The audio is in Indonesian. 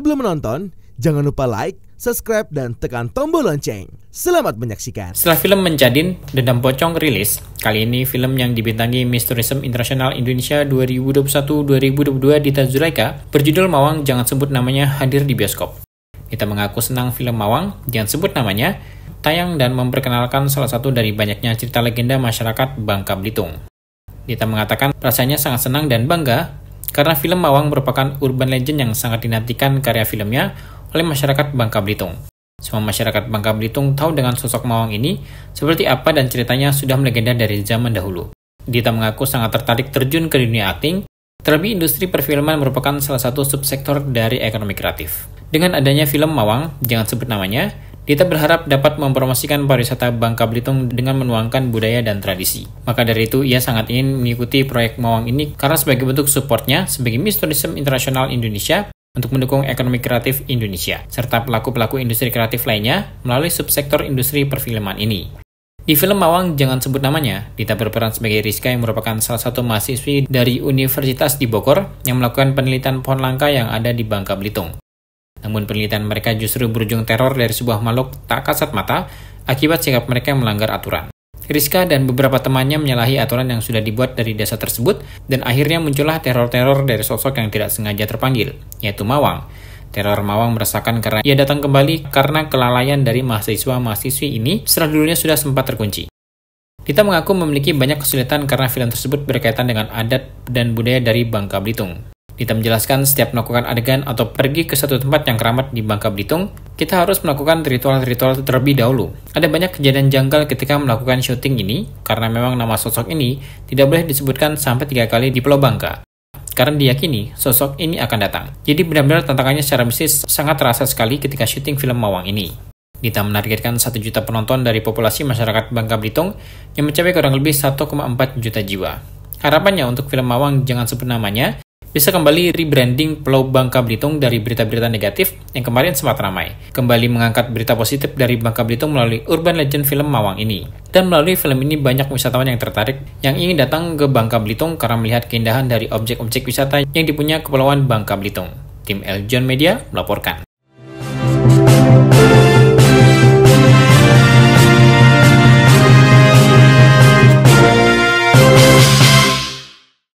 Sebelum menonton, jangan lupa like, subscribe, dan tekan tombol lonceng. Selamat menyaksikan. Setelah film Menjadin, Dendam Pocong rilis, kali ini film yang dibintangi Miss Tourism Internasional Indonesia 2021-2022 Dita Zuraika berjudul Mawang Jangan Sebut Namanya hadir di bioskop. Kita mengaku senang film Mawang, Jangan Sebut Namanya, tayang dan memperkenalkan salah satu dari banyaknya cerita legenda masyarakat Bangka Belitung. Dita mengatakan rasanya sangat senang dan bangga karena film Mawang merupakan urban legend yang sangat dinantikan karya filmnya oleh masyarakat Bangka Belitung. Semua masyarakat Bangka Belitung tahu dengan sosok Mawang ini seperti apa dan ceritanya sudah melegenda dari zaman dahulu. Dita mengaku sangat tertarik terjun ke dunia akting, terlebih industri perfilman merupakan salah satu subsektor dari ekonomi kreatif. Dengan adanya film Mawang, jangan sebut namanya, Dita berharap dapat mempromosikan pariwisata Bangka Belitung dengan menuangkan budaya dan tradisi. Maka dari itu, ia sangat ingin mengikuti proyek Mawang ini karena sebagai bentuk supportnya sebagai Miss Tourism Internasional Indonesia untuk mendukung ekonomi kreatif Indonesia, serta pelaku-pelaku industri kreatif lainnya melalui subsektor industri perfilman ini. Di film Mawang Jangan Sebut Namanya, Dita berperan sebagai Rizka yang merupakan salah satu mahasiswi dari Universitas di Bogor yang melakukan penelitian pohon langka yang ada di Bangka Belitung. Namun penelitian mereka justru berujung teror dari sebuah makhluk tak kasat mata akibat sikap mereka yang melanggar aturan. Rizka dan beberapa temannya menyalahi aturan yang sudah dibuat dari desa tersebut dan akhirnya muncullah teror-teror dari sosok yang tidak sengaja terpanggil, yaitu Mawang. Teror Mawang merasakan karena ia datang kembali karena kelalaian dari mahasiswa-mahasiswi ini setelah dulunya sudah sempat terkunci. Kita mengaku memiliki banyak kesulitan karena film tersebut berkaitan dengan adat dan budaya dari Bangka Belitung. Dita menjelaskan setiap melakukan adegan atau pergi ke satu tempat yang keramat di Bangka Belitung, kita harus melakukan ritual-ritual terlebih dahulu. Ada banyak kejadian janggal ketika melakukan syuting ini, karena memang nama sosok ini tidak boleh disebutkan sampai tiga kali di Pulau Bangka. Karena diyakini sosok ini akan datang. Jadi benar-benar tantangannya secara bisnis sangat terasa sekali ketika syuting film Mawang ini. Dita menargetkan satu juta penonton dari populasi masyarakat Bangka Belitung yang mencapai kurang lebih 1,4 juta jiwa. Harapannya untuk film Mawang Jangan Sebut Namanya bisa kembali rebranding Pulau Bangka Belitung dari berita-berita negatif yang kemarin sempat ramai, kembali mengangkat berita positif dari Bangka Belitung melalui urban legend film Mawang ini. Dan melalui film ini banyak wisatawan yang tertarik yang ingin datang ke Bangka Belitung karena melihat keindahan dari objek-objek wisata yang dipunya Kepulauan Bangka Belitung. Tim Eljon Media melaporkan.